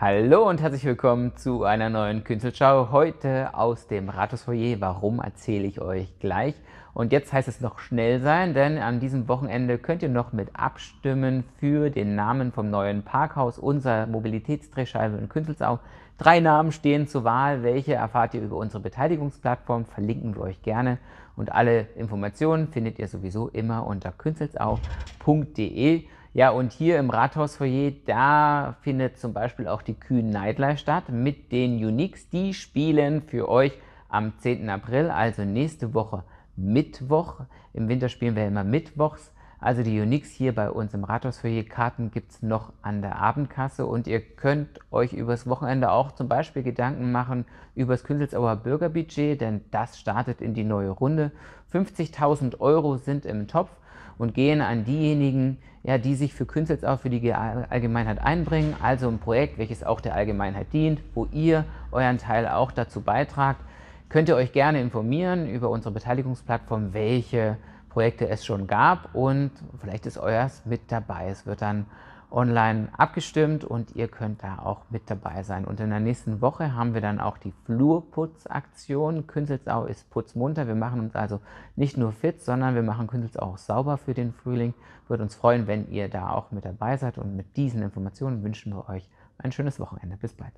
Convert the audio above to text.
Hallo und herzlich willkommen zu einer neuen Künstlerschau. Heute aus dem Rathausfoyer. Warum erzähle ich euch gleich? Und jetzt heißt es noch schnell sein, denn an diesem Wochenende könnt ihr noch mit abstimmen für den Namen vom neuen Parkhaus, unserer Mobilitätsdrehscheibe in Künzelsau. Drei Namen stehen zur Wahl. Welche erfahrt ihr über unsere Beteiligungsplattform? Verlinken wir euch gerne. Und alle Informationen findet ihr sowieso immer unter künzelsau.de. Ja, und hier im Rathausfoyer, da findet zum Beispiel auch die Kühn Nightlife statt mit den Uniques. Die spielen für euch am 10. April, also nächste Woche Mittwoch. Im Winter spielen wir immer Mittwochs. Also die Uniques hier bei uns im Rathausfoyer. Karten gibt es noch an der Abendkasse und ihr könnt euch übers Wochenende auch zum Beispiel Gedanken machen über das Künzelsauer Bürgerbudget, denn das startet in die neue Runde. 50.000 Euro sind im Topf und gehen an diejenigen, ja, die sich für Künstler auch für die Allgemeinheit einbringen, also ein Projekt, welches auch der Allgemeinheit dient, wo ihr euren Teil auch dazu beitragt. Könnt ihr euch gerne informieren über unsere Beteiligungsplattform, welche Projekte es schon gab und vielleicht ist euers mit dabei. Es wird dann online abgestimmt und ihr könnt da auch mit dabei sein. Und in der nächsten Woche haben wir dann auch die Flurputzaktion. Künzelsau ist putzmunter. Wir machen uns also nicht nur fit, sondern wir machen Künzelsau auch sauber für den Frühling. Würde uns freuen, wenn ihr da auch mit dabei seid. Und mit diesen Informationen wünschen wir euch ein schönes Wochenende. Bis bald.